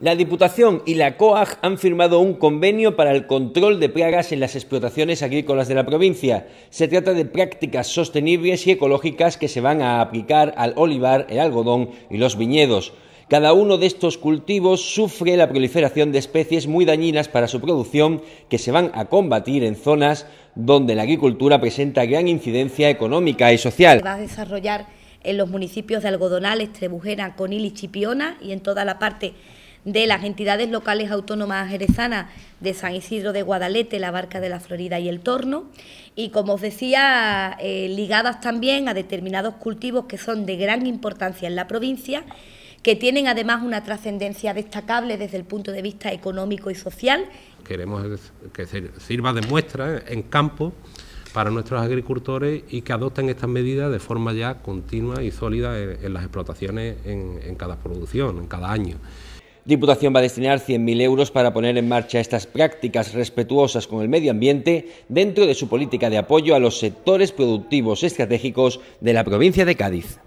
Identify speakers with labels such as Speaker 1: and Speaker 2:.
Speaker 1: La Diputación y la COAG han firmado un convenio para el control de plagas en las explotaciones agrícolas de la provincia. Se trata de prácticas sostenibles y ecológicas que se van a aplicar al olivar, el algodón y los viñedos. Cada uno de estos cultivos sufre la proliferación de especies muy dañinas para su producción que se van a combatir en zonas donde la agricultura presenta gran incidencia económica y social. Va
Speaker 2: a desarrollar en los municipios de Algodonales, Trebujena, Conil y Chipiona y en toda la parte de las entidades locales autónomas jerezanas de San Isidro de Guadalete, La Barca de la Florida y El Torno, y como os decía, eh, ligadas también a determinados cultivos que son de gran importancia en la provincia, que tienen además una trascendencia destacable desde el punto de vista económico y social.
Speaker 3: Queremos que sirva de muestra eh, en campo para nuestros agricultores y que adopten estas medidas de forma ya continua y sólida en, las explotaciones en cada producción, en cada año. Diputación va a destinar 100.000 euros para poner en marcha estas
Speaker 1: prácticas respetuosas con el medio ambiente dentro de su política de apoyo a los sectores productivos estratégicos de la provincia de Cádiz.